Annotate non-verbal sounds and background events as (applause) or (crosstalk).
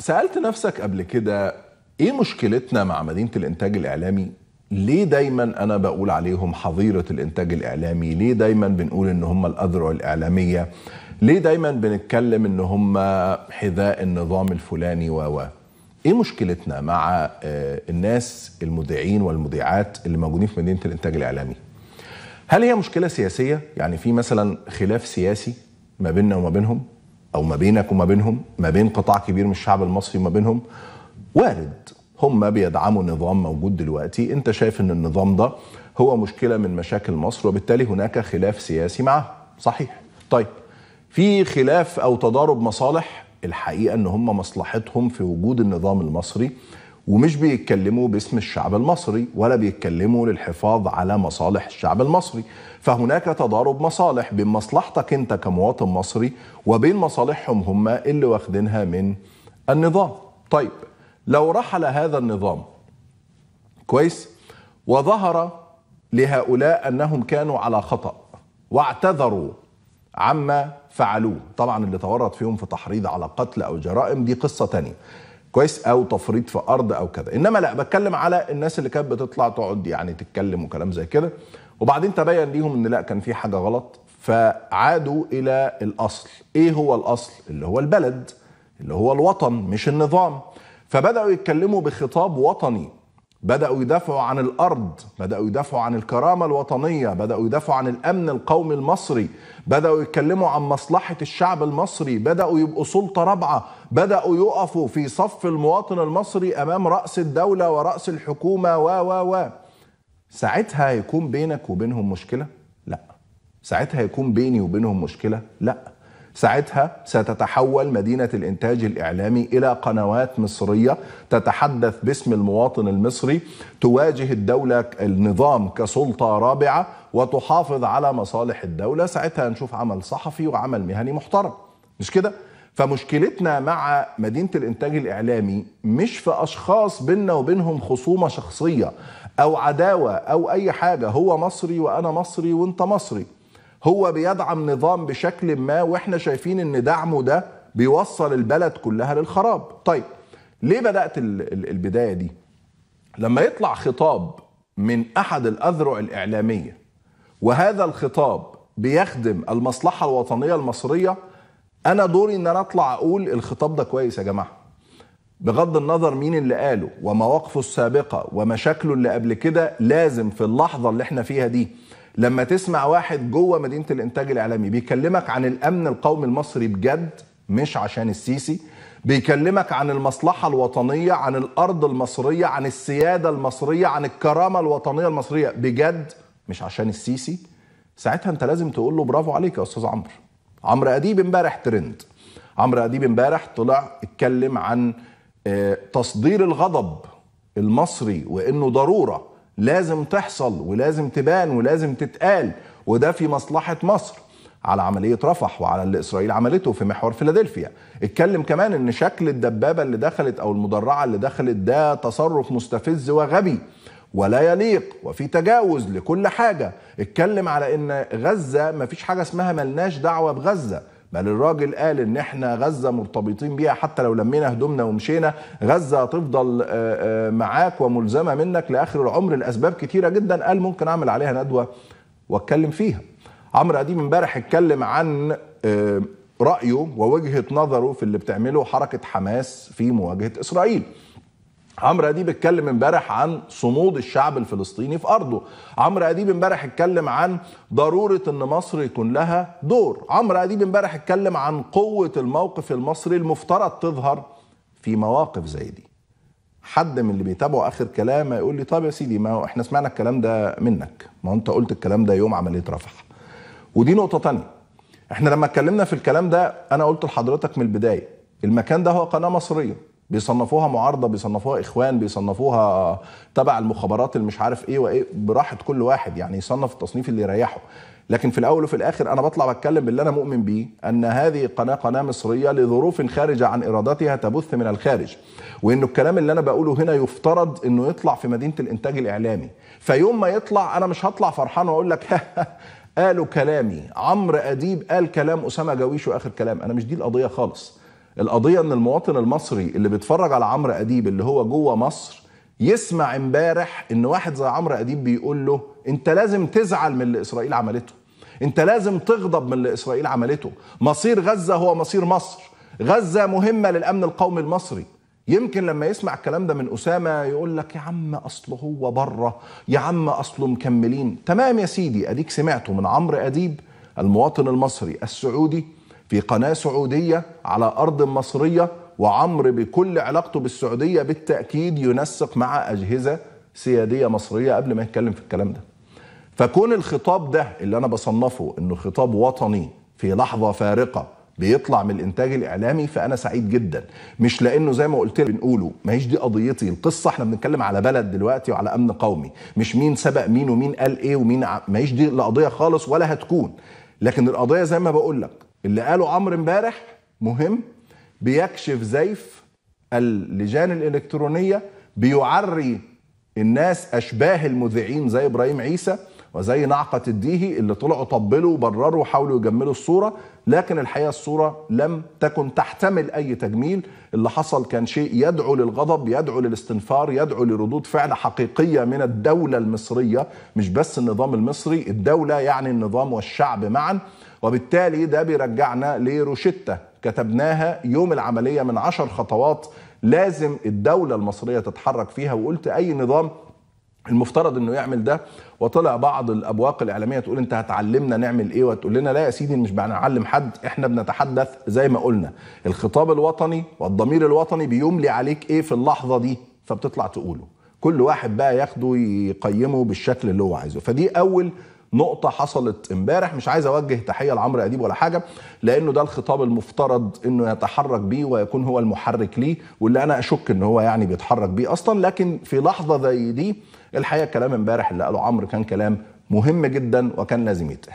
سالت نفسك قبل كده ايه مشكلتنا مع مدينه الانتاج الاعلامي ليه دايما انا بقول عليهم حظيره الانتاج الاعلامي ليه دايما بنقول ان هم الاذرع الاعلاميه ليه دايما بنتكلم ان هم حذاء النظام الفلاني و و؟ ايه مشكلتنا مع آه، الناس المذيعين والمذيعات اللي موجودين في مدينه الانتاج الاعلامي هل هي مشكله سياسيه يعني في مثلا خلاف سياسي ما بيننا وما بينهم او ما بينك وما بينهم ما بين قطاع كبير من الشعب المصري وما بينهم وارد هم بيدعموا نظام موجود دلوقتي انت شايف ان النظام ده هو مشكله من مشاكل مصر وبالتالي هناك خلاف سياسي معاه صحيح طيب في خلاف او تضارب مصالح الحقيقه ان هم مصلحتهم في وجود النظام المصري ومش بيتكلموا باسم الشعب المصري ولا بيتكلموا للحفاظ على مصالح الشعب المصري فهناك تضارب مصالح بين مصلحتك انت كمواطن مصري وبين مصالحهم هم اللي واخدينها من النظام طيب لو رحل هذا النظام كويس وظهر لهؤلاء انهم كانوا على خطأ واعتذروا عما فعلوه طبعا اللي تورط فيهم في تحريض على قتل او جرائم دي قصة تانية كويس او تفريط في ارض او كذا انما لا بتكلم على الناس اللي كانت بتطلع تقعد يعني تتكلم وكلام زي كده وبعدين تبين ليهم ان لا كان في حاجه غلط فعادوا الى الاصل ايه هو الاصل اللي هو البلد اللي هو الوطن مش النظام فبداوا يتكلموا بخطاب وطني بداوا يدافعوا عن الارض بداوا يدافعوا عن الكرامه الوطنيه بداوا يدافعوا عن الامن القومي المصري بداوا يتكلموا عن مصلحه الشعب المصري بداوا يبقوا سلطه رابعه بدأوا يقفوا في صف المواطن المصري أمام رأس الدولة ورأس الحكومة و و و ساعتها هيكون بينك وبينهم مشكلة؟ لا ساعتها هيكون بيني وبينهم مشكلة؟ لا ساعتها ستتحول مدينة الإنتاج الإعلامي إلى قنوات مصرية تتحدث باسم المواطن المصري تواجه الدولة النظام كسلطة رابعة وتحافظ على مصالح الدولة ساعتها نشوف عمل صحفي وعمل مهني محترم مش كده؟ فمشكلتنا مع مدينه الانتاج الاعلامي مش في اشخاص بينا وبينهم خصومه شخصيه او عداوه او اي حاجه هو مصري وانا مصري وانت مصري هو بيدعم نظام بشكل ما واحنا شايفين ان دعمه ده بيوصل البلد كلها للخراب طيب ليه بدات البدايه دي لما يطلع خطاب من احد الاذرع الاعلاميه وهذا الخطاب بيخدم المصلحه الوطنيه المصريه انا دوري ان انا اطلع اقول الخطاب ده كويس يا جماعه بغض النظر مين اللي قاله ومواقفه السابقه ومشاكله اللي قبل كده لازم في اللحظه اللي احنا فيها دي لما تسمع واحد جوه مدينه الانتاج الاعلامي بيكلمك عن الامن القومي المصري بجد مش عشان السيسي بيكلمك عن المصلحة الوطنية عن الأرض المصرية عن السيادة المصرية عن الكرامة الوطنية المصرية بجد مش عشان السيسي ساعتها أنت لازم تقول له برافو عليك يا أستاذ عمرو عمرو اديب امبارح ترند عمرو اديب امبارح طلع اتكلم عن آه، تصدير الغضب المصري وانه ضروره لازم تحصل ولازم تبان ولازم تتقال وده في مصلحه مصر على عملية رفح وعلى اللي إسرائيل عملته في محور فيلادلفيا اتكلم كمان إن شكل الدبابة اللي دخلت أو المدرعة اللي دخلت ده تصرف مستفز وغبي ولا يليق وفي تجاوز لكل حاجه اتكلم على ان غزه ما فيش حاجه اسمها ملناش دعوه بغزه بل الراجل قال ان احنا غزه مرتبطين بيها حتى لو لمينا هدومنا ومشينا غزه هتفضل آه، آه، معاك وملزمه منك لاخر العمر لاسباب كتيره جدا قال ممكن اعمل عليها ندوه واتكلم فيها عمرو اديب امبارح اتكلم عن آه، رايه ووجهه نظره في اللي بتعمله حركه حماس في مواجهه اسرائيل عمرو اديب اتكلم امبارح عن صمود الشعب الفلسطيني في ارضه عمرو اديب امبارح اتكلم عن ضروره ان مصر يكون لها دور عمرو اديب امبارح اتكلم عن قوه الموقف المصري المفترض تظهر في مواقف زي دي حد من اللي بيتابعوا اخر كلام يقول لي طب يا سيدي ما احنا سمعنا الكلام ده منك ما انت قلت الكلام ده يوم عمليه رفح ودي نقطه تانية احنا لما اتكلمنا في الكلام ده انا قلت لحضرتك من البدايه المكان ده هو قناه مصريه بيصنفوها معارضه بيصنفوها اخوان بيصنفوها تبع المخابرات اللي مش عارف ايه وايه براحه كل واحد يعني يصنف التصنيف اللي يريحه لكن في الاول وفي الاخر انا بطلع بتكلم باللي انا مؤمن بيه ان هذه القناه قناه مصريه لظروف خارجه عن ارادتها تبث من الخارج وانه الكلام اللي انا بقوله هنا يفترض انه يطلع في مدينه الانتاج الاعلامي فيوم ما يطلع انا مش هطلع فرحان واقول لك (laughs) قالوا كلامي عمرو اديب قال كلام اسامه جويش واخر كلام انا مش دي القضيه خالص القضيه ان المواطن المصري اللي بيتفرج على عمرو اديب اللي هو جوه مصر يسمع امبارح ان واحد زي عمرو اديب بيقول له انت لازم تزعل من اللي اسرائيل عملته انت لازم تغضب من اللي اسرائيل عملته مصير غزه هو مصير مصر غزه مهمه للامن القومي المصري يمكن لما يسمع الكلام ده من أسامة يقول لك يا عم أصله هو بره يا عم أصله مكملين تمام يا سيدي أديك سمعته من عمرو أديب المواطن المصري السعودي في قناة سعودية على أرض مصرية وعمر بكل علاقته بالسعودية بالتأكيد ينسق مع أجهزة سيادية مصرية قبل ما يتكلم في الكلام ده فكون الخطاب ده اللي أنا بصنفه أنه خطاب وطني في لحظة فارقة بيطلع من الانتاج الاعلامي فانا سعيد جدا مش لانه زي ما قلت لك بنقوله ما هيش دي قضيتي القصه احنا بنتكلم على بلد دلوقتي وعلى امن قومي مش مين سبق مين ومين قال ايه ومين ع... ما هيش دي القضيه خالص ولا هتكون لكن القضيه زي ما بقول لك اللي قاله عمرو امبارح مهم بيكشف زيف اللجان الالكترونيه بيعري الناس اشباه المذيعين زي ابراهيم عيسى وزي نعقة الديهي اللي طلعوا طبلوا وبرروا وحاولوا يجملوا الصورة لكن الحقيقة الصورة لم تكن تحتمل أي تجميل اللي حصل كان شيء يدعو للغضب يدعو للاستنفار يدعو لردود فعل حقيقية من الدولة المصرية مش بس النظام المصري الدولة يعني النظام والشعب معا وبالتالي ده بيرجعنا لروشتة كتبناها يوم العملية من عشر خطوات لازم الدولة المصرية تتحرك فيها وقلت أي نظام المفترض انه يعمل ده وطلع بعض الابواق الاعلاميه تقول انت هتعلمنا نعمل ايه وتقول لنا لا يا سيدي مش بنعلم حد احنا بنتحدث زي ما قلنا الخطاب الوطني والضمير الوطني بيملي عليك ايه في اللحظه دي فبتطلع تقوله كل واحد بقى ياخده يقيمه بالشكل اللي هو عايزه فدي اول نقطه حصلت امبارح مش عايز اوجه تحيه لعمرو اديب ولا حاجه لانه ده الخطاب المفترض انه يتحرك بيه ويكون هو المحرك ليه واللي انا اشك ان هو يعني بيتحرك بيه اصلا لكن في لحظه زي دي الحقيقه الكلام امبارح اللي قاله عمرو كان كلام مهم جدا وكان لازم يتقال